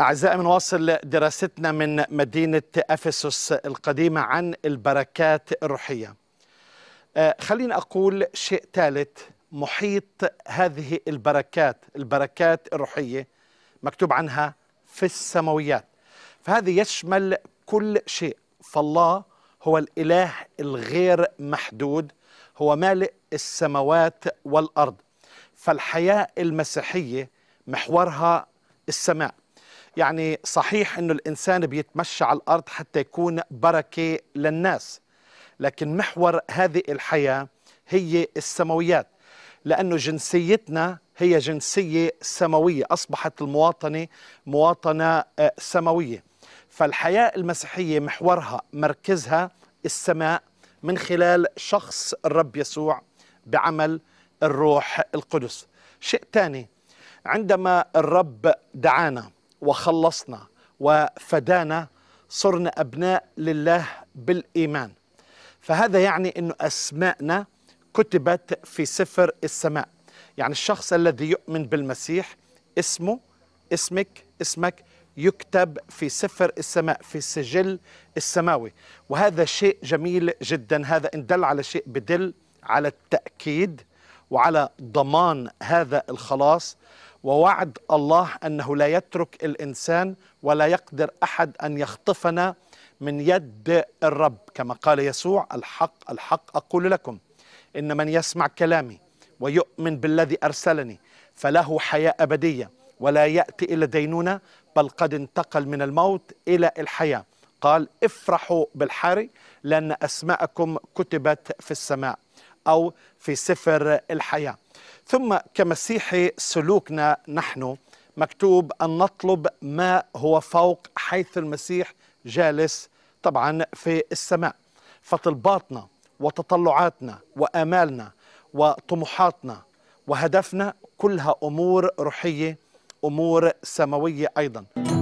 أعزائي بنواصل دراستنا من مدينة أفسس القديمة عن البركات الروحية آه، خليني أقول شيء ثالث محيط هذه البركات البركات الروحية مكتوب عنها في السماويات فهذا يشمل كل شيء فالله هو الإله الغير محدود هو مالئ السماوات والأرض فالحياة المسيحية محورها السماء يعني صحيح أنه الإنسان بيتمشى على الأرض حتى يكون بركة للناس لكن محور هذه الحياة هي السماويات لأنه جنسيتنا هي جنسية سماوية أصبحت المواطنة مواطنة آه، سماوية فالحياة المسيحية محورها مركزها السماء من خلال شخص الرب يسوع بعمل الروح القدس شيء ثاني عندما الرب دعانا وخلصنا وفدانا صرنا أبناء لله بالإيمان فهذا يعني أن أسماءنا كتبت في سفر السماء يعني الشخص الذي يؤمن بالمسيح اسمه اسمك اسمك يكتب في سفر السماء في السجل السماوي وهذا شيء جميل جدا هذا إن دل على شيء بدل على التأكيد وعلى ضمان هذا الخلاص ووعد الله أنه لا يترك الإنسان ولا يقدر أحد أن يخطفنا من يد الرب كما قال يسوع الحق الحق أقول لكم إن من يسمع كلامي ويؤمن بالذي أرسلني فله حياة أبدية ولا يأتي إلى دينونة بل قد انتقل من الموت إلى الحياة قال افرحوا بالحري لأن أسماءكم كتبت في السماء أو في سفر الحياة ثم كمسيحي سلوكنا نحن مكتوب أن نطلب ما هو فوق حيث المسيح جالس طبعا في السماء فطلباتنا وتطلعاتنا وآمالنا وطموحاتنا وهدفنا كلها أمور روحية أمور سماوية أيضاً